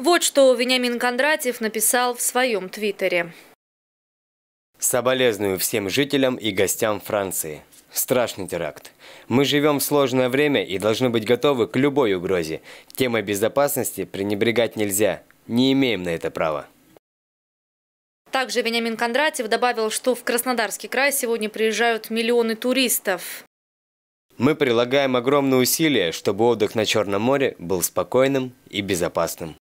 Вот что Вениамин Кондратьев написал в своем твиттере. Соболезную всем жителям и гостям Франции. Страшный теракт. Мы живем в сложное время и должны быть готовы к любой угрозе. Темой безопасности пренебрегать нельзя. Не имеем на это права. Также Вениамин Кондратьев добавил, что в Краснодарский край сегодня приезжают миллионы туристов. Мы прилагаем огромные усилия, чтобы отдых на Черном море был спокойным и безопасным.